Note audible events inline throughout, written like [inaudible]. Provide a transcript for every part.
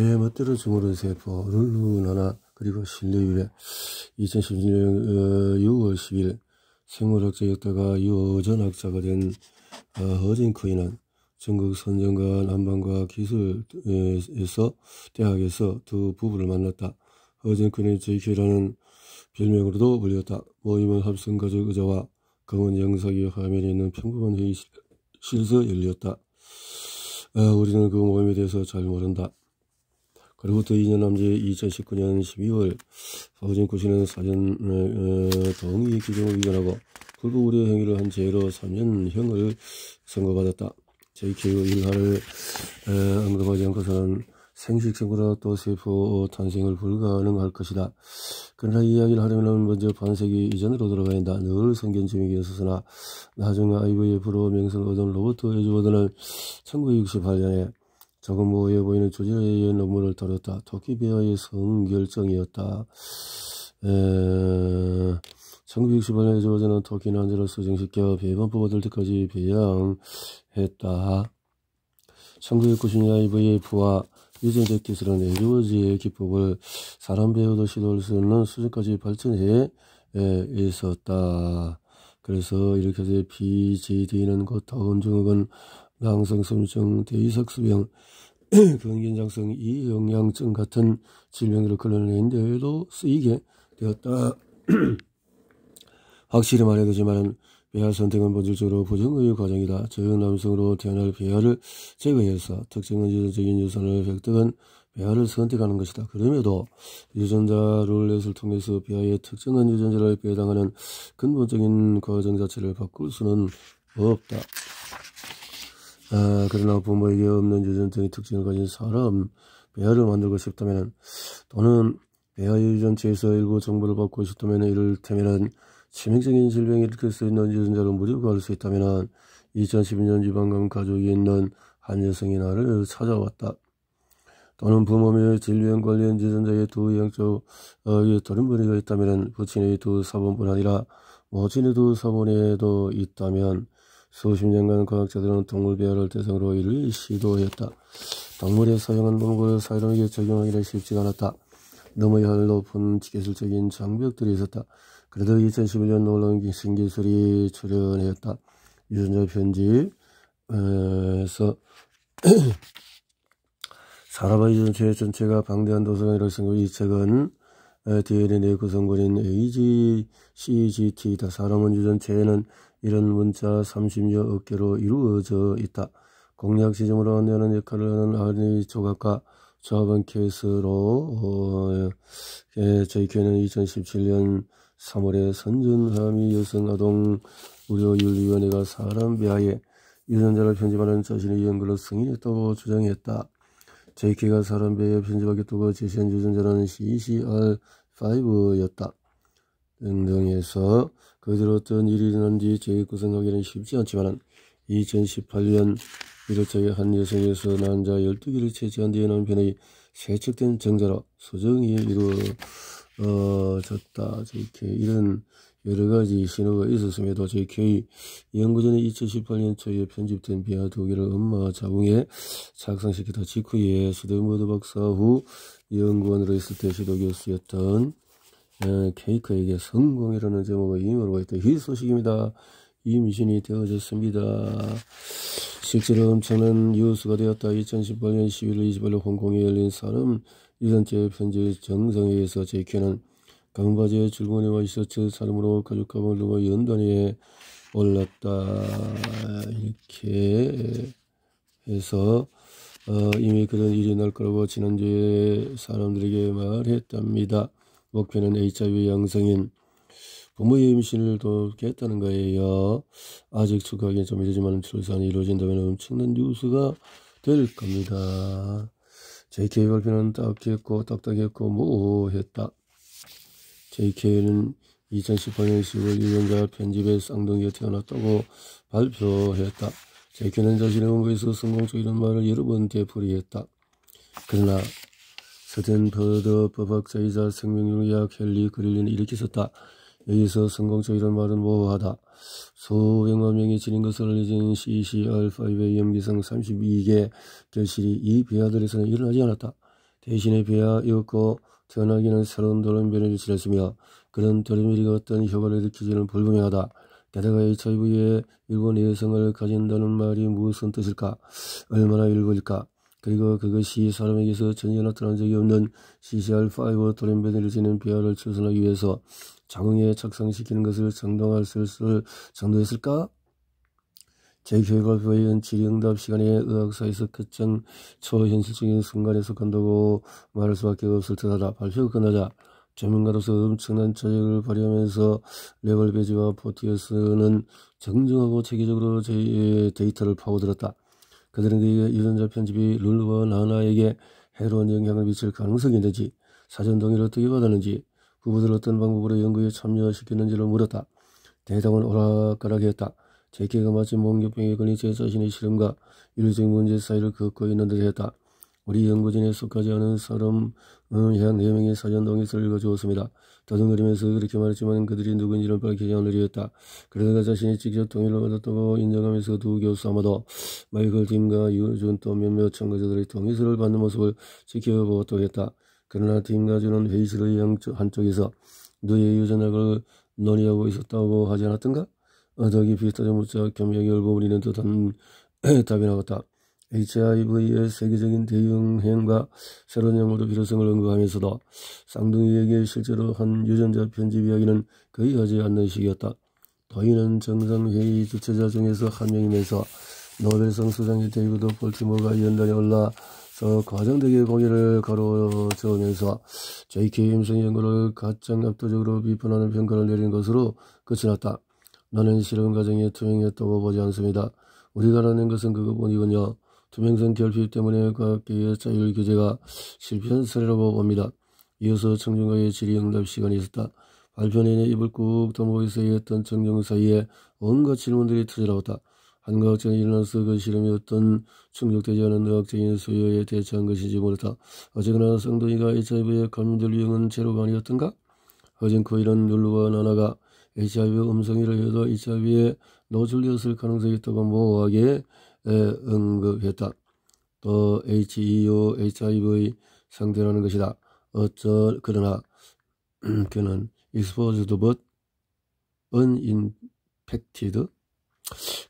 제 멋대로 주무른 세포, 룰루 나나, 그리고 신뢰율에 2016년 6월 어, 10일 생물학자였다가 유전학자가 된 어, 허진크이는 전국 선정과 남방과 기술에서 대학에서 두 부부를 만났다. 허진크는 JK라는 별명으로도 불렸다. 모임은 합성가족 의자와 검은 영사기 화면에 있는 평범한 회의실에서 열렸다. 아, 우리는 그 모임에 대해서 잘 모른다. 그리고 또 2년 남짓 2019년 12월 서진 구시는 사전 어, 어, 동의 규정을 위반하고 불법 우려 행위를 한 죄로 3년형을 선고받았다. JK의 일화를 어, 언급하지 않고서는 생식생으로 또 세포 탄생을 불가능할 것이다. 그러나 이야기를 하려면 먼저 반세기 이전으로 돌아가야 한다. 늘 성견지명이 었으나 나중에 IVF로 명성을 얻은 로버트 에즈워드는 1968년에 적은 모호해 보이는 조지의 논문을 다뤘다. 도끼베어의 성결정이었다. 1968년에 조지는 토끼 난제를 수정시켜 배변법을 들 때까지 배양했다. 1990년 이브의 부하 유전적 기술은 에듀워즈의 기법을 사람 배우도 시도할 수 있는 수준까지 발전해 있었다. 그래서 이렇게 해서 BJD는 곧 다운 증후군, 낭성섬유증, 대이석수병 병진장성 [clears throat] 이영양증 같은 질병으로 걸러낸 데에도 쓰이게 되었다. [clears throat] 확실히 말해야되지만 배아 선택은 본질적으로 부정의 과정이다. 저형 남성으로 태어날 배아를 제거해서 특정한 유전적인 유산을 획득한 배아를 선택하는 것이다. 그럼에도 유전자 룰렛을 통해서 배아의 특정한 유전자를 배당하는 근본적인 과정 자체를 바꿀 수는 없다. 아, 그러나 부모에게 없는 유전적인 특징을 가진 사람, 배아를 만들고 싶다면, 또는 배아 유전체에서 일부 정보를 받고 싶다면, 이를테면, 치명적인 질병이 일으킬 수 있는 유전자를 무리로 가를 수 있다면, 2012년 유방암 가족이 있는 한 여성이 나를 찾아왔다. 또는 부모의 질병 관련 유전자의 두 양쪽, 어, 다른 분위가 있다면, 부친의 두 사본뿐 아니라, 모친의 두 사본에도 있다면, 수십 년간 과학자들은 동물 배아를 대상으로 이를 시도했다. 동물의 사용한 방법을 사람에게 적용하기는 쉽지 않았다. 너무야 높은 기술적인 장벽들이 있었다. 그래도 2011년 놀라운 신기술이 출현했다. 유전자 편집에서 사람의 유전체 전체가 방대한 도서관이라고 생각이 책은 DNA의 구성원인 AGCGT이다. 사람은 유전체에는 이런 문자 30여 개로 이루어져 있다. 공략 시점으로 내는 역할을 하는 아린이 조각과 조합은 케이스로 어, 예, 저희 교회는 2017년 3월에 선전함이 여성아동 의료윤리위원회가 사람 비하에 유전자를 편집하는 자신의 연구를 승인했다고 주장했다. 저희 교회가 사람 비하에 편집하겠다고 제시한 유전자는 CCR5였다. 등등에서 그들 어떤 일이 일어난지 제재구생하기는 쉽지 않지만 2018년 이를테게 한 여성에서 난자 12개를 채취한 뒤에 남 편의 세척된 정자로 소정이 이루어졌다. 이렇게 이런 여러 가지 신호가 있었음에도 JK 연구전이 2018년 초에 편집된 비하 두 개를 엄마 자궁에 작성시키다 직후에 수대모드 박사 후 연구원으로 있을 때 시도 교수였던 예, 케이크에게 성공이라는 제목의 임으로 했던 이 소식입니다. 임신이 되어졌습니다. 실제로 엄청난 뉴스가 되었다. 2018년 11월 28일 홍콩에 열린 사람 유산체 편지 정상회에서 제키는 강바지의 줄무늬와 이셔츠 사람으로 가죽가을 넘어 연단위에 올랐다. 이렇게 해서 어, 이미 그런 일이 날 거라고 지난주에 사람들에게 말했답니다. 목표는 HIV 양성인 부모의 임신을 돕겠다는 거예요. 아직 축하하기엔 좀 이르지만 출산이 이루어진다면 엄청난 뉴스가 될 겁니다. JK 발표는 딱했고 딱딱했고 모호했다 JK는 2018년 10월 유전자편집에 쌍둥이가 태어났다고 발표했다. JK는 자신의 공부에서 성공적이라는 말을 여러 번 되풀이했다. 그러나 서전 버더 법학자이자 생명력이야 켈리 그릴리는 이렇게 썼다. 여기서 성공적이란 말은 모호하다. 수백만 명이 지닌 것을 알려진 CCR5의 염기성 32개 결실이 이 배아들에서는 일어나지 않았다. 대신에 배아였고 태어나기는 새로운 돌연변이를 지냈으며 그런 돌연변이가 어떤 효과를 일으키지는 불분명하다. 게다가 HIV에 일본 예성을 가진다는 말이 무슨 뜻일까? 얼마나 일부일까? 그리고 그것이 사람에게서 전혀 나타난 적이 없는 CCR5 돌연변이를 지닌 비아를 최선하기 위해서 자궁에 착상시키는 것을 정당할 수 정도였을까? 제교육을 배운 질의응답 시간에 의학사에서 끝장 초현실적인 순간에 속한다고 말할 수밖에 없을 듯하다. 발표가 끝나자 전문가로서 엄청난 저력을 발휘하면서 레벌 베지와 포티어스는 정정하고 체계적으로 데이터를 파고들었다. 그들은 그 유전자 편집이 룰번 와나에게 해로운 영향을 미칠 가능성이 있는지 사전 동의를 어떻게 받았는지 후보들 어떤 방법으로 연구에 참여시켰는지를 물었다. 대답은 오락가락했다. 제키가 마치 몽교병에 걸린 제 자신의 실험과 윤리적 문제 사이를 걷고 있는 듯 했다. 우리 연구진에 속하지 않은 사람 한네 명의 사전 동의서를 읽어주었습니다. 다듬거리면서 그렇게 말했지만 그들이 누군지는 밝히지 않으려했다. 그러다가 자신이 직접 동의를 받았다고 인정하면서 두 교수 아마도 마이클 팀과 유준 또 몇몇 참가자들의 동의서를 받는 모습을 지켜보았다고 했다. 그러나 팀과 주는 회의실의 양쪽, 한쪽에서 누의 유전학을 논의하고 있었다고 하지 않았던가? 더 깊이 따져 묻자 겸양이 얼버무리는 듯한 [clears throat] 답이 나왔다. HIV의 세계적인 대응행과 새로운 연구도 필요성을 언급하면서도 쌍둥이에게 실제로 한 유전자 편집 이야기는 거의 하지 않는 시기였다. 더이는 정상회의 주최자 중에서 한 명이면서 노벨상 수상의 데이브드 볼티모가 연단에 올라서 과장되게 고개를 가로저으면서 JK 임성 연구를 가장 압도적으로 비판하는 평가를 내린 것으로 끝이 났다. 나는 실험 과정에 투명했다고 보지 않습니다. 우리가 라는 것은 그것뿐이군요. 투명성 결핍 때문에 과학계의 자율 규제가 실패한 사례라고 봅니다. 이어서 청중과의 질의응답 시간이 있었다. 발표 내내 입을 꾹 다물고 있어야 했던 청중 사이에 온갖 질문들이 터져나왔다. 한 과학자는 일어나서 그 실험이었던 충족되지 않은 의학적인 수요에 대처한 것인지 모르다. 어쨌거나 쌍둥이가 HIV에 감염될 위험은 제로가 아니었던가? 어젠코 이런 룰루와 나나가 HIV 음성이라 해도 HIV에 노출되었을 가능성이 있다고 모호하게 응급했다또 HEO, HIV 상대라는 것이다. 어쩔 그러나 음, 그는 exposed but uninfected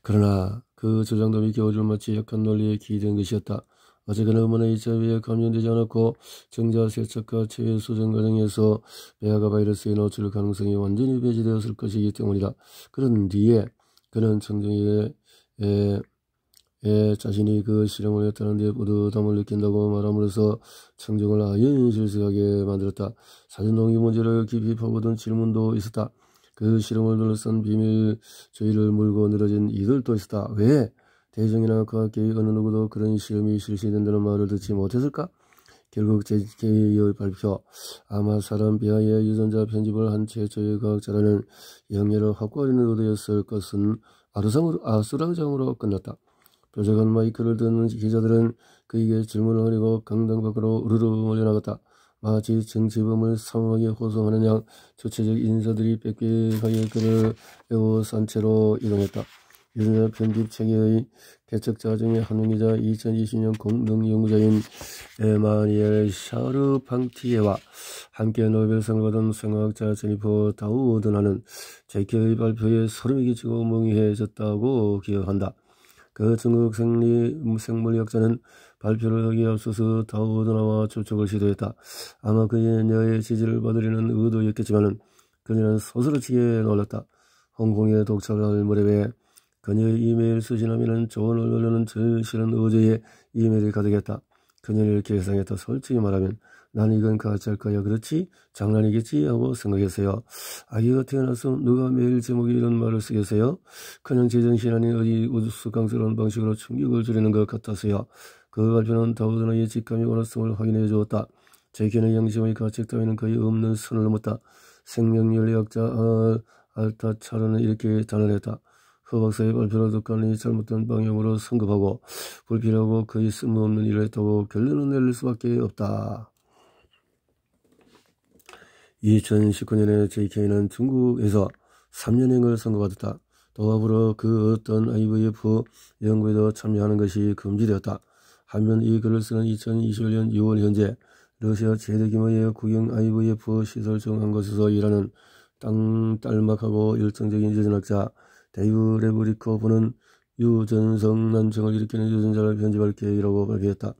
그러나 그 저장도 및 겨울을 마치 약한 논리에 기대된 것이었다. 어쨌든 음원의 HIV에 감염되지 않았고 정자 세척과 체외 수정 과정에서 베아가 바이러스에 노출 가능성이 완전히 배제되었을 것이기 때문이다. 그런 뒤에 그는 청정에 에, 예, 자신이 그실험을 했다는 데 뿌듯함을 느낀다고 말함으로써 청정을 아예 현실스하게 만들었다. 사전 동기 문제를 깊이 파고든 질문도 있었다. 그 실험을 둘러싼 비밀저희를 물고 늘어진 이들도 있었다. 왜 대중이나 과 그 학계의 어느 누구도 그런 실험이 실시된다는 말을 듣지 못했을까? 결국 JK의 발표, 아마 사람 비하의 유전자 편집을 한 채 저희 과학자라는 영예를 확보하려는 의도였을 것은 아수라장으로 끝났다. 뾰족한 마이크를 뭐 듣는 기자들은 그에게 질문을 하리고 강당 밖으로 우르르 몰려나갔다. 마치 정치범을 사모하게 호소하는양 주체적 인사들이 빽빽하게 그를 에워산 채로 이동했다. 유전자 편집체계의 개척자 중에한 명이자 2020년 공동연구자인 에마니엘 샤르팡티에와 함께 노벨상을 받은 생화학자 제니퍼 다우드나는 오 제키의 발표에 소름이 끼치고 멍해졌다고 기억한다. 그 중국 생리 음, 생물학자는 발표를 하기에 앞서서 다우드나와 접촉을 시도했다. 아마 그의 여의 지지를 받으려는 의도였겠지만은 그녀는 소스르치게 놀랐다. 홍콩에 독착할 무렵에 그녀의 이메일 수신함에는 조언을 하려는 절실한 의지의 이메일이 가득했다. 그녀를 계상했다. 솔직히 말하면 나는 이건 가짜일 거야. 그렇지? 장난이겠지? 하고 생각했어요. 아기가 태어나서 누가 매일 제목에 이런 말을 쓰겠어요? 그냥 제정신 아닌 어디 우스꽝스러운 방식으로 충격을 줄이는 것 같아서요. 그 발표는 다우드나의 직감이 옳았성을 확인해 주었다. 제게는 양심의 가책 따위는 거의 없는 선을 넘었다. 생명윤리학자 아, 어, 알타차르는 이렇게 단언했다. 허 박사의 발표를 듣거니 잘못된 방향으로 성급하고 불필요하고 거의 쓸모없는 일을 했다고 결론을 내릴 수밖에 없다. 2019년에 JK는 중국에서 3년형을 선고받았다. 더불어 그 어떤 IVF 연구에도 참여하는 것이 금지되었다. 한편 이 글을 쓰는 2021년 6월 현재 러시아 최대 규모의 국영 IVF 시설 중 한 곳에서 일하는 땅 딸막하고 열정적인 유전학자 데이브 레브리코프는 유전성 난청을 일으키는 유전자를 편집할 계획이라고 발표했다.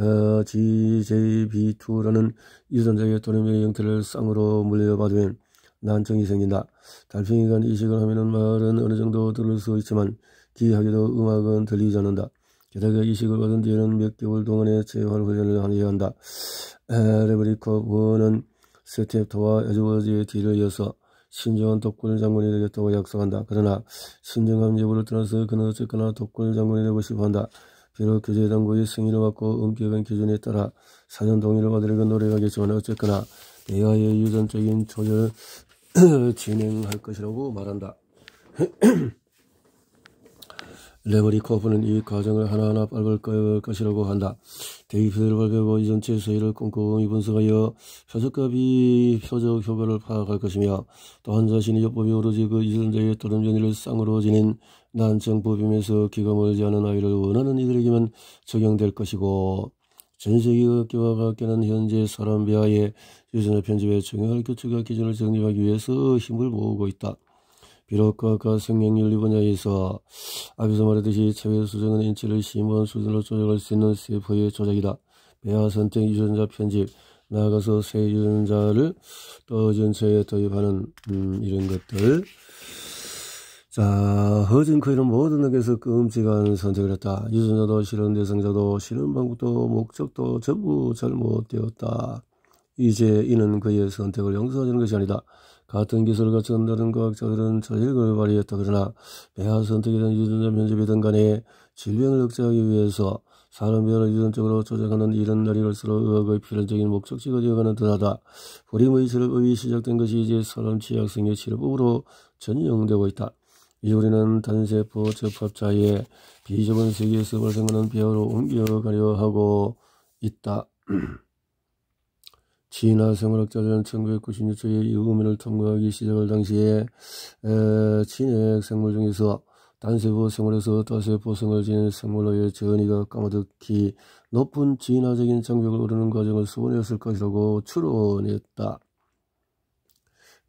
어, GJB2라는 유전자의 도연변이 형태를 쌍으로 물려받으면 난청이 생긴다. 달팽이가 이식을 하면은 말은 어느 정도 들을 수 있지만 기하기도 음악은 들리지 않는다. 게다가 이식을 받은 뒤에는 몇 개월 동안의 재활 훈련을 해야 한다. 레브리코브는 세텝토와 에즈워즈의 뒤를 이어서 신중한 독골 장군이 되겠다고 약속한다. 그러나 신중함 여부를 떠나서 그는 어쨌거나 독골 장군이 되고 싶어 한다. 비록 교제당국의 승인을 받고 음기회 기준에 따라 사전 동의를 받으려고 그 노력하겠지만 어쨌거나 내야의 유전적인 조절을 [clears throat] 진행할 것이라고 말한다. [clears throat] 레버리코프는 이 과정을 하나하나 밟을 것이라고 한다. 대기표를 발표하고 이 전체 의 서의를 꼼꼼히 분석하여 표적값이 표적 효과를 파악할 것이며 또한 자신의 요법이 오로지 그 이전자의 도름 전이를 쌍으로 지닌 난청법임에서 기가 멀지 않은 아이를 원하는 이들에게만 적용될 것이고 전세계의 학교와 같게는 현재 사람 배하에 유전자 편집에 중요한 교체가 기준을 정립하기 위해서 힘을 모으고 있다. 비록 과학과 생명윤리 분야에서 앞에서 말했듯이 체외 수정은 인체를 심오한 수준으로 조작할 수 있는 세포의 조작이다. 배아 선택 유전자 편집, 나아가서 새 유전자를 또진채에 도입하는 음, 이런 것들 자, 허진크이는 그 모든 에서 끔찍한 그 선택을 했다. 유전자도 실은 대상자도 실은 방법도 목적도 전부 잘못되었다. 이제 이는 그의 선택을 용서하는 것이 아니다. 같은 기술을 갖춘 다른 과학자들은 자력을 발휘했다. 그러나 배아 선택이든 유전자 면접이든 간에 질병을 억제하기 위해서 사람 변을 유전적으로 조작하는 이런 날이갈수록 의학의 필연적인 목적지가 되어가는 듯하다. 불임의 치료법이 시작된 것이 이제 사람 치약성의 치료법으로 전용되고 있다. 이 우리는 단세포 접합자의 비좁은 세계에서 발생하는 배어로 옮겨가려 하고 있다. [clears throat] 진화 생물학자들은 1996년에 이 우면을 탐구하기 시작할 당시에 에, 진핵 생물 중에서 단세포 생물에서 다세포 생물을 지닌 생물로의 전이가 까마득히 높은 진화적인 장벽을 오르는 과정을 수원했을 것이라고 추론했다.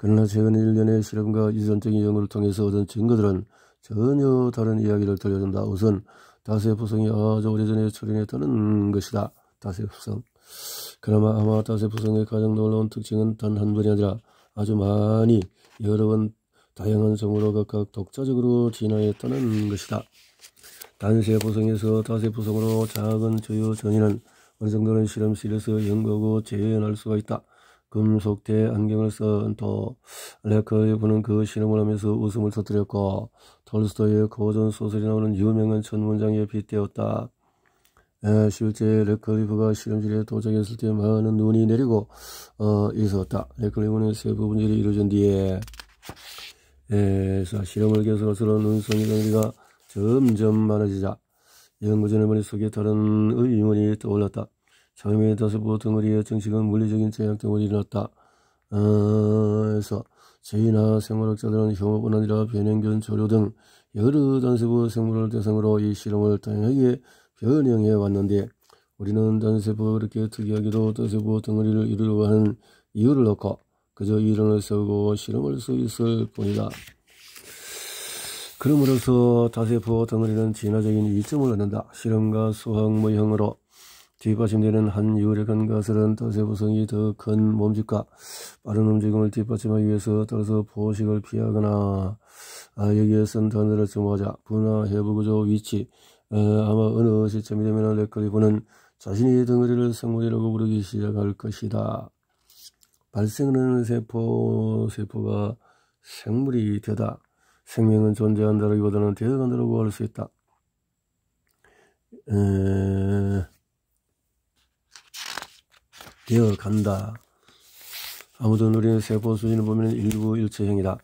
그러나 최근 1년의 실험과 유전적인 연구를 통해서 얻은 증거들은 전혀 다른 이야기를 들려준다. 우선 다수의 부성이 아주 오래전에 출현했다는 것이다. 다수의 부성. 그나마 아마 다수의 부성의 가장 놀라운 특징은 단 한 번이 아니라 아주 많이 여러 번 다양한 점으로 각각 독자적으로 진화했다는 것이다. 단세 부성에서 다세 부성으로 작은 저유 전이는 어느 정도는 실험실에서 연구하고 재현할 수가 있다. 금속대 안경을 쓴또 레커리프는 그 실험을 하면서 웃음을 터뜨렸고 톨스토이의 고전 소설이 나오는 유명한 첫 문장에 빗대었다. 에, 실제 레커리프가 실험실에 도착했을 때 많은 눈이 내리고 어, 있었다. 레커리프는 세 부분절이 이루어진 뒤에 에, 실험을 개선해서 눈송이 관리가 점점 많아지자 연구진의 머릿속에 다른 의문이 떠올랐다. 처음에 다섯 보통을 리의증식은 물리적인 제약경을 일어났다. 에서 저희나 생물학자들은 혐오뿐 아니라 변형견 조류 등 여러 단세부 생물을 대상으로 이 실험을 다양하게 변형해 왔는데 우리는 단세부 그렇게 특이하게도 단세부 덩어리를 이루려고 하는 이유를 넣고 그저 이론을 세우고 실험을 수 있을 뿐이다. 그러므로서 다세포 덩어리는 진화적인 이점을 얻는다. 실험과 수학 모형으로 뒷받침되는 한 유력한 가설은 뜻의 구성이 더 큰 몸집과 빠른 움직임을 뒷받침하기 위해서 따라서 보식을 피하거나 아, 여기에 선 단어를 정하자 분화 해부 구조 위치 에, 아마 어느 시점이 되면 레클리브는 자신이 덩어리를 성물이라고 부르기 시작할 것이다. 발생하는 세포, 세포가 생물이 되다. 생명은 존재한다라기보다는 되어간다라고 할 수 있다. 에... 되어 간다. 아무튼 우리는 세포 수준을 보면 일부 일체형이다.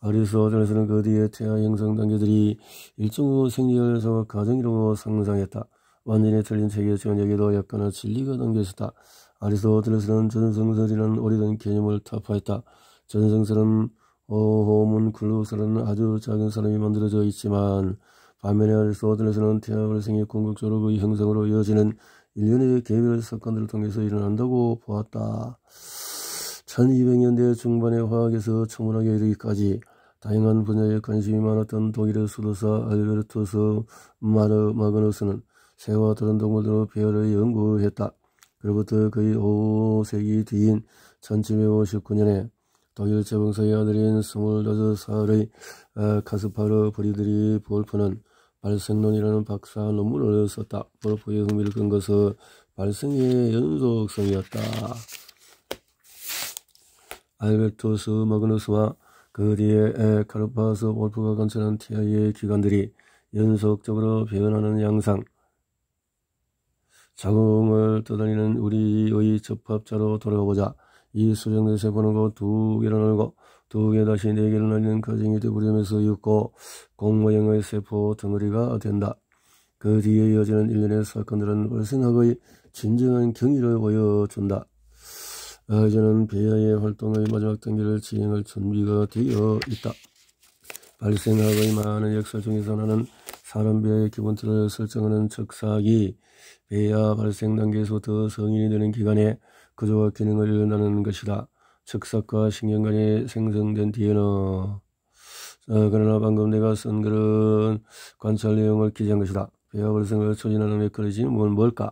아리스토텔레스는 그 뒤에 태아 형성 단계들이 일정후 생리에서 과정이라고 상상했다. 완전히 틀린 세계 전역에도 약간의 진리가 담겨 있었다. 아리스토텔레스는 전성설이라는 오래된 개념을 타파했다. 전성설은 호문 글루스라는 아주 작은 사람이 만들어져 있지만 반면에 아리스토텔레스는 태아 발생이 궁극적으로 그 형성으로 이어지는 일련의 개별 사건들을 통해서 일어난다고 보았다. 1200년대 중반의 화학에서 천문학에 이르기까지 다양한 분야에 관심이 많았던 독일의 수도사 알베르토스 마르 마그너스는 새와 다른 동물들로 배열을 연구했다. 그로부터 거의 5세기 뒤인 1759년에 독일 제봉사의 아들인 25살의 카스파르 어, 브리드리 볼프는 발생론이라는 박사 논문을 썼다. 볼프의 흥미를 끈 것은 발생의 연속성이었다. 알베르토스 마그누스와 그 뒤에 카르파스 볼프가 관찰한 TI의 기관들이 연속적으로 변하는 양상, 자궁을 떠다니는 우리의 접합자로 돌아보자. 이 수정된 세포는 곧두 개로 놀고 두개 다시 네 개를 날리는 가정이 되부렴면서 있고 공모형의 세포 덩어리가 된다. 그 뒤에 이어지는 일련의 사건들은 월생학의 진정한 경위를 보여준다. 아, 이제는 배아의 활동의 마지막 단계를 진행할 준비가 되어 있다. 발생학의 많은 역사 중에서 나는 사람 배아의 기본틀을 설정하는 척사기, 배아 발생 단계에서 부터 성인이 되는 기간에 그저와 기능을 일어나는 것이다. 즉석과 신경관이 생성된 뒤에는 어, 그러나 방금 내가 쓴 글은 관찰 내용을 기재한 것이다. 배와 발생을 소진하는 메커니즘은 뭐, 뭘까?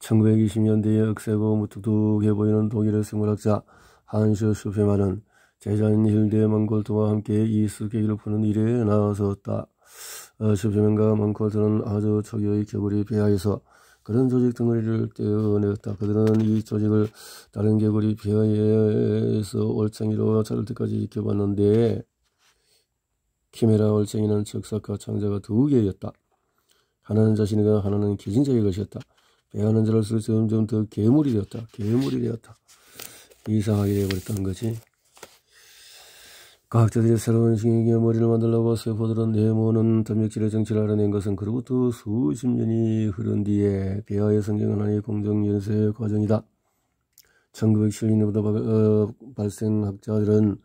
1920년대에 억세고 무뚝뚝해 보이는 독일의 생물학자 한슈 슈페만은 제자인 힐데 망골트와 함께 이 수계기를 푸는 일에 나서었다. 어, 슈페만과 망골트는 아주 초기의 겨울이 배하에서 그런 조직 등을 리를 떼어냈다. 그들은 이 조직을 다른 개구리 피하에서 올챙이로 자를 때까지 지켜봤는데 키메라 올챙이는 즉사과 창자가 두 개였다. 하나는 자신이가 하나는 기진자의 것이었다. 배하는 자로서 점점 더 괴물이 되었다. 괴물이 되었다. 이상하게 되어버렸다는 거지. 과학자들이 새로운 식의 머리를 만들려고 세포들은 네모는 단백질의 정체를 알아낸 것은 그로부터 수십 년이 흐른 뒤에 대화의성경은 하나의 공정연쇄 과정이다. 1907년부터 어, 발생 학자들은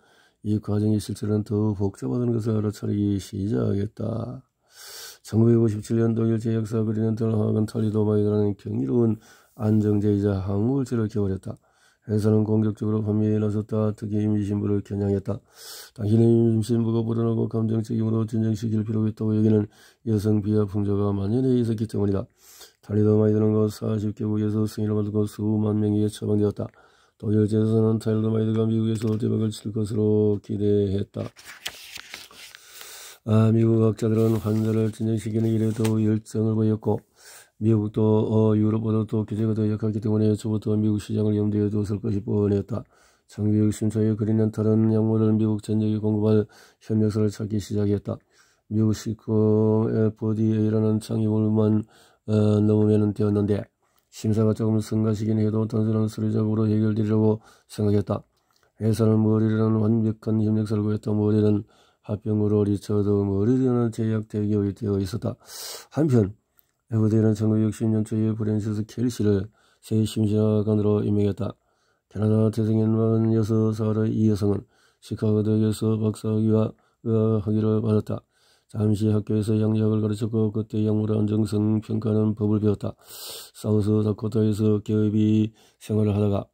이 과정이 실제로는 더 복잡하다는 것을 알아차리기 시작했다. 1957년도 일제 역사 그리는 덜 하간 탈리도마이라는 경이로운 안정제이자 항우울제를 개발했다. 회사는 공격적으로 범위에 나섰다. 특히 임신부를 겨냥했다. 당신은 임신부가 불안하고 감정책임으로 진정시킬 필요가 있다고 여기는 여성 비하 풍조가 만연해 있었기 때문이다. 탈리더 마이드는 40개국에서 승인을 받고 수만 명이 처방되었다. 독일 제사는 타리더 마이드가 미국에서 대박을 칠 것으로 기대했다. 아, 미국 학자들은 환자를 진정시키는 일에 더 열정을 보였고 미국도 어, 유럽보다 더 규제가 더 약하기 때문에 저부터 미국 시장을 염두에 두었을 것이 뻔했다. 정교육 심사에 그린는 다른 약물을 미국 전역에 공급할 협력사를 찾기 시작했다. 미국 식커의 버디에이라는 창의물만 어, 넘으면 되었는데 심사가 조금 성가시긴 해도 단순한 수리적으로 해결되려고 생각했다. 회사는 머리라는 완벽한 협력사를 구했던 머리는 합병으로 리처드 머리라는 제약 대기업이 되어 있었다. 한편 에고대는 1960년 초에 브랜시스 켈시를 새 심사관으로 임명했다. 캐나다 태생인 여6 살의 이 여성은 시카고 대에서 박사학위와 의학학위를 받았다. 잠시 학교에서 양력을 가르쳤고 그때 약물의 안정성 평가는 법을 배웠다. 사우스 다코타에서 개업이 생활을 하다가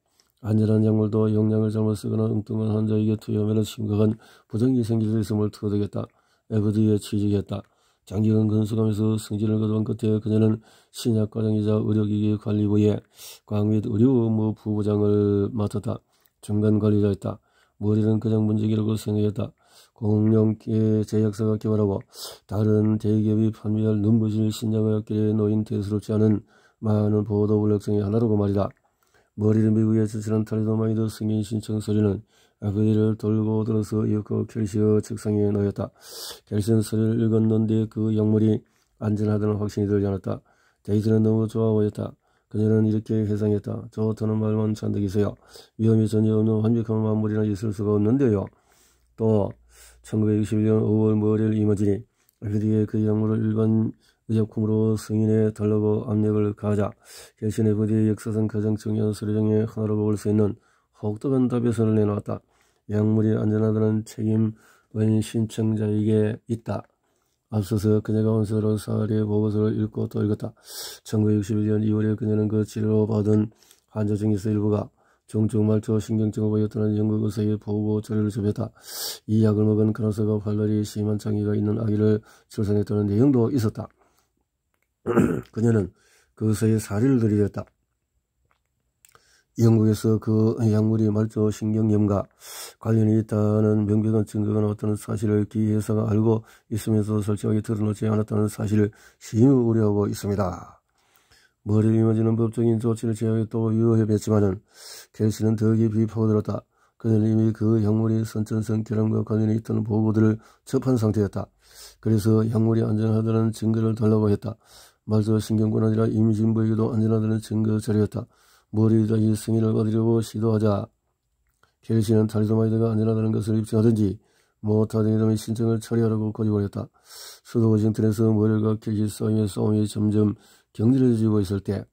안전한 약물도 영양을 잘못 쓰거나 엉뚱한 환자에게 투여하면 심각한 부정기 생길 수 있음을 터득했다. 에브디에 취직했다. 장기간 건수감에서 승진을 거둔 끝에 그녀는 신약과장이자 의료기기 관리부의 광및 의료 업무 부부장을 맡았다. 중간 관리자였다. 머리는 그냥 문제기라고 생각했다. 공룡계 제약사가 개발하고 다른 대기업이 판매할 눈부실 신약의학계에 놓인 대수롭지 않은 많은 보도 불력성이 하나라고 말이다. 머리를 미국에 제출한 타리도마이드 승인 신청 서류는 그들을 돌고 들어서 이윽고 켈시어 책상에 놓였다. 켈시는 서를 읽었는데 그 영물이 안전하다는 확신이 들지 않았다. 데이트는 너무 좋아 보였다. 그녀는 이렇게 회상했다. 저다는 말만 잔뜩있어요 위험이 전혀 없는 완벽한 만물이나 있을 수가 없는데요. 또 1961년 5월 모레일이머지니 아그리의 그 영물을 일반 의약품으로 승인에 달라고 압력을 가하자 결신의 에버디 역사상 가장 중요한 서류중에 하나로 볼 수 있는 혹독한 답변 선을 내놓았다. 약물이 안전하다는 책임은 신청자에게 있다. 앞서서 그녀가 원서로 사리의 보고서를 읽고 또 읽었다. 1961년 2월에 그녀는 그 치료받은 환자 중에서 일부가 종종 말초 신경증을 보였다는 영국 의사의 보고 자료를 접했다. 이 약을 먹은 간호사가 활날이 심한 장애가 있는 아기를 출산했다는 내용도 있었다. [clears throat] 그녀는 그 의사의 사례를 들이댔다. 영국에서 그 약물이 말초신경염과 관련이 있다는 명백한 증거가 나왔다는 사실을 기 회사가 알고 있으면서 솔직하게 드러놓지 않았다는 사실을 심히 우려하고 있습니다. 머리를 임어지는 법적인 조치를 제외하고 또유효해봤지만은 캐시는 더 깊이 파고들었다. 그는 이미 그 약물이 선천성 결함과 관련이 있다는 보고들을 접한 상태였다. 그래서 약물이 안전하다는 증거를 달라고 했다. 말소 신경뿐 아니라 임신부에게도 안전하다는 증거 자료였다. 머리에다이 승인을 받으려고 시도하자 결신는 다리도마이드가 아니라는 것을 입증하든지 모타등 이름의 신청을 처리하라고 거집하였다 수도 워싱턴에서 머리가 결신 싸움의 싸움이 점점 격렬해지고 있을 때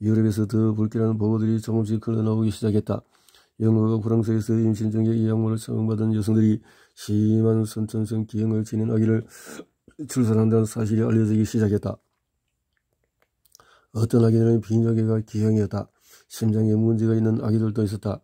유럽에서 더 불길한 보고들이 조금씩 흘러나오기 시작했다. 영국가 프랑스에서 임신 중에 이 약물을 처방받은 여성들이 심한 선천성 기형을 지닌 아기를 출산한다는 사실이 알려지기 시작했다. 어떤 아기들은 빈혈계가 기형이었다. 심장에 문제가 있는 아기들도 있었다.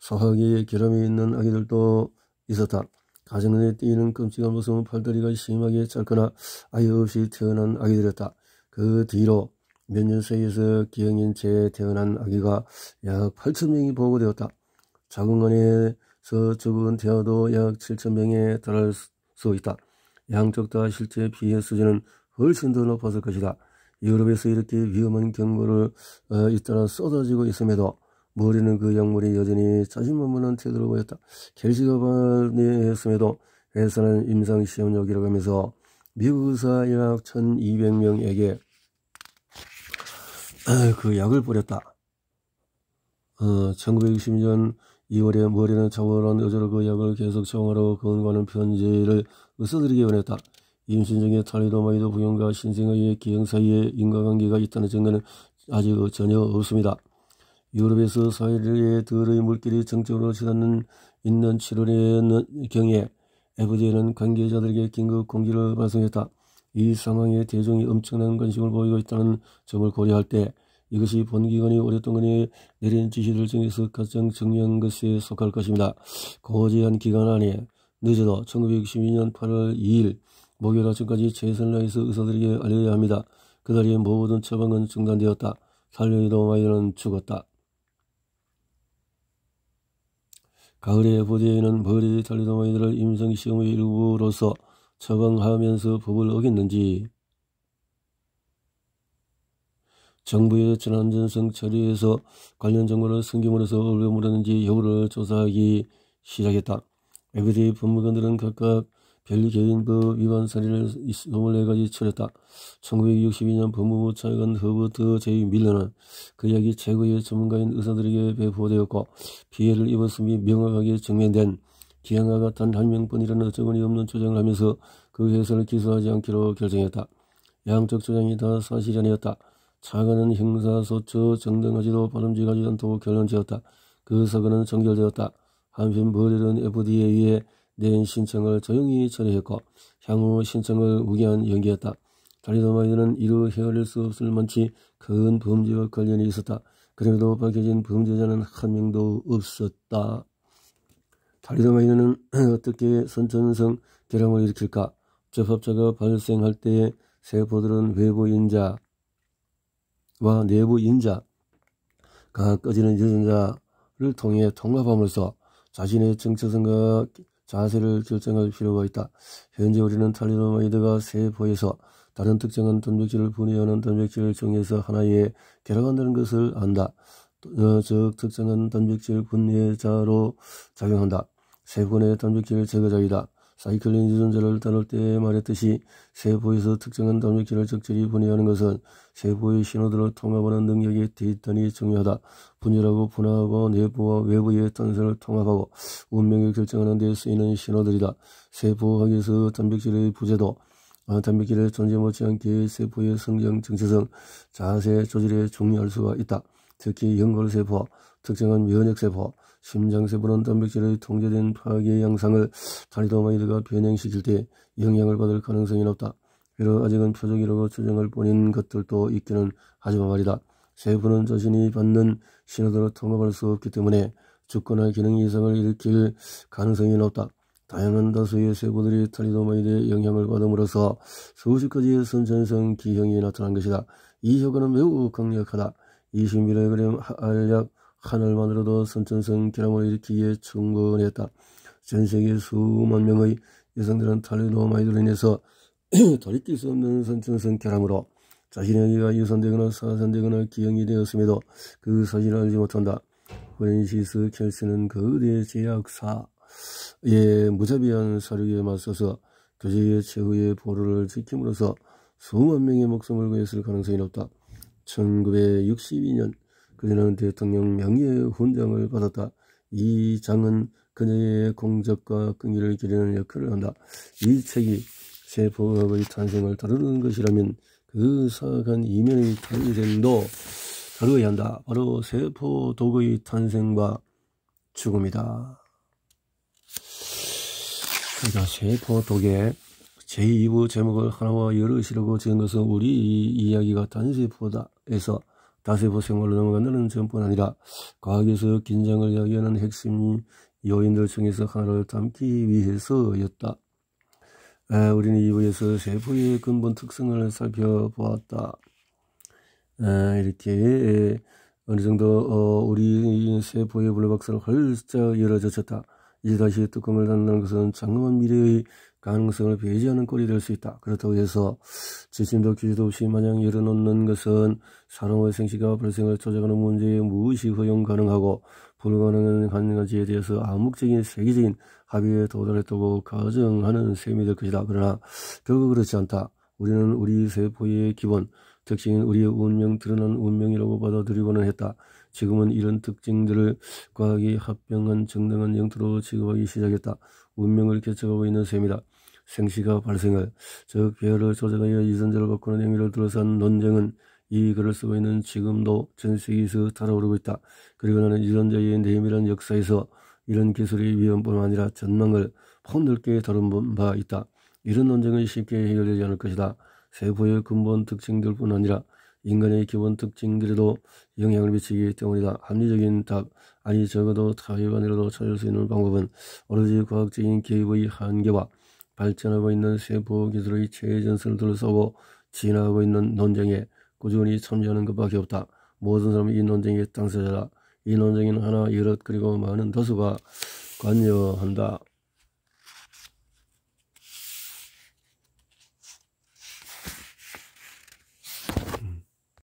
소화기에 결함이 있는 아기들도 있었다. 가정에 띄는 끔찍한 모습은 팔다리가 심하게 짧거나 아예 없이 태어난 아기들이었다. 그 뒤로 몇 년 사이에서 기형인 채 태어난 아기가 약 8천명이 보고되었다. 자궁간에서 적은 태아도 약 7천명에 달할 수 있다. 양쪽 다 실제 피해 수준은 훨씬 더 높았을 것이다. 유럽에서 이렇게 위험한 경고를 어, 잇따라 쏟아지고 있음에도 머리는 그 약물이 여전히 자신만만한 태도로 보였다. 결시가 발매했음에도 해산한 임상시험 여기라고 하면서 미국 의사 약 1200명에게 [clears throat] 그 약을 뿌렸다. 어, 1960년 2월에 머리는 자원한 여자로 그 약을 계속 정하라고 건과는 편지를 써드리기 원했다. 임신 중에 탈리로 마이도 부용과 신생아의 기형 사이에 인과관계가 있다는 증거는 아직 전혀 없습니다. 유럽에서 사회의 들의 물길이 정적으로 지나는 있는 7월의 경에 FDA는 관계자들에게 긴급 공지를 발송했다. 이 상황에 대중이 엄청난 관심을 보이고 있다는 점을 고려할 때 이것이 본기관이 오랫동안 내린 지시들 중에서 가장 정리한 것에 속할 것입니다. 거제한 기간 안에 늦어도 1912년 8월 2일 목요일 아침까지 제선라 다해서 의사들에게 알려야 합니다. 그 자리에 모든 처방은 중단되었다. 살려이도 마이는 죽었다. 가을의 보디에는 머리 달리도 마이들을 임상시험의 일부로서 처방하면서 법을 어겼는지 정부의 재난전성 처리에서 관련 정보를 승김으로서 얼마물었는지 여부를 조사하기 시작했다. 에브리데 법무관들은 각각 벨리 개인법 그 위반 사례를 24가지 처리했다. 1962년 법무부 차관 허버트 제이 밀러는 그 약이 최고의 전문가인 의사들에게 배포되었고 피해를 입었음이 명확하게 증명된 기형아 같은 한 명뿐이라는 어처구니 없는 조정을 하면서 그 회사를 기소하지 않기로 결정했다. 양적 조장이다 사실이 아니었다. 차관은 형사소처 정당하지도 바람직하지 않다고 결론 지었다. 그 사건은 종결되었다. 한편 버릴은 FD에 의해 내인 신청을 조용히 처리했고 향후 신청을 우기한 연기했다. 다리도마이드는 이루 헤아릴 수 없을 만치 큰 범죄와 관련이 있었다. 그래도 밝혀진 범죄자는 한 명도 없었다. 다리도마이드는 [clears throat] 어떻게 선천성 결함을 일으킬까? 접합자가 발생할 때 세포들은 외부인자와 내부인자, 가 꺼지는 유전자를 통해 통합함으로써 자신의 정체성과 자세를 결정할 필요가 있다. 현재 우리는 탈리도마이드가 세포에서 다른 특정한 단백질을 분해하는 단백질을 정해서 하나의 결합한다는 것을 안다. 어, 즉 특정한 단백질 분해자로 작용한다. 세포 내 단백질 제거자이다. 사이클린 유전자를 다룰 때 말했듯이 세포에서 특정한 단백질을 적절히 분해하는 것은 세포의 신호들을 통합하는 능력이 대단히 중요하다. 분열하고 분화하고 내부와 외부의 탄성을 통합하고 운명을 결정하는 데 쓰이는 신호들이다. 세포학에서 단백질의 부재도 아, 단백질의 존재 못지않게 세포의 성장 정체성, 자세 조절에 중요할 수가 있다. 특히 연골세포, 특정한 면역세포, 심장세포는 단백질의 통제된 파괴 양상을 다리도마이드가 변형시킬 때 영향을 받을 가능성이 높다. 비록 아직은 표적이라고 추정할 뿐인 것들도 있기는 하지만 말이다. 세포는 자신이 받는 신호들을 통합할 수 없기 때문에 죽거나 기능 이상을 일으킬 가능성이 높다. 다양한 다수의 세포들이 타리도마이드에 영향을 받음으로써 수십 가지의 선천성 기형이 나타난 것이다. 이 효과는 매우 강력하다. 20mg 알약 하늘만으로도 선천성 결함을 일으키기에 충분했다. 전 세계 수만 명의 여성들은 탈레노마이드로 인해서 [clears throat] 돌이킬 수 없는 선천성 결함으로 자신의 기가 유산되거나 사산되거나 기형이 되었음에도 그 사실을 알지 못한다. 프랜시스 켈스는 거대 제약사의 무자비한 사륙에 맞서서 교제의 최후의 보루를 지킴으로써 수만 명의 목숨을 구했을 가능성이 높다. 1962년 그녀는 대통령 명예훈장을 의 받았다. 이 장은 그녀의 공적과 끈기를 기리는 역할을 한다. 이 책이 세포합의 탄생을 다루는 것이라면 그 사악한 이면의 탄생도 다루어야 한다. 바로 세포 독의 탄생과 죽음이다. 그러니까 세포 독의 제2부 제목을 하나와 여럿이라고 지은 것은 우리 이 이야기가 단세포다에서 다시 보생활로 넘어가다는 점뿐 아니라 과학에서 긴장을 야기하는핵심 요인들 중에서 하나를 담기 위해서였다. 에, 우리는 이부에서 세포의 근본 특성을 살펴보았다. 에, 이렇게 에, 어느 정도 어, 우리 세포의 블루박스를 활짝 열어젖혔다. 이제 다시 뚜껑을 닫는 것은 장엄한 미래의 가능성을 배제하는 꼴이 될 수 있다. 그렇다고 해서 지침도 규제도 없이 마냥 열어놓는 것은 산업의 생식과 발생을 조작하는 문제에 무엇이 허용 가능하고 불가능한 가능한지에 대해서 암묵적인 세계적인 합의에 도달했다고 가정하는 셈이 될 것이다. 그러나 결국 그렇지 않다. 우리는 우리 세포의 기본, 특징인 우리의 운명 드러난 운명이라고 받아들이고는 했다. 지금은 이런 특징들을 과학이 합병한 정당한 영토로 취급하기 시작했다. 운명을 개척하고 있는 셈이다. 생시가 발생할여즉 계열을 조작하여 유전자를 바꾸는 행위를 둘러싼 논쟁은 이 글을 쓰고 있는 지금도 전세계에서 달아오르고 있다. 그리고 나는 유전자의 내밀한 역사에서 이런 기술의 위험뿐 아니라 전망을 폭넓게 다룬 바 있다. 이런 논쟁은 쉽게 해결되지 않을 것이다. 세포의 근본 특징들 뿐 아니라 인간의 기본 특징들에도 영향을 미치기 때문이다. 합리적인 답, 아니 적어도 타이완으로도 찾을 수 있는 방법은 오로지 과학적인 개입의 한계와 발전하고 있는 세포 기술의 최전선을 둘러싸고 진화하고 있는 논쟁에 꾸준히 참여하는 것밖에 없다. 모든 사람이 이 논쟁의 당사자다. 이 논쟁에는 하나, 여럿, 그리고 많은 도수가 관여한다.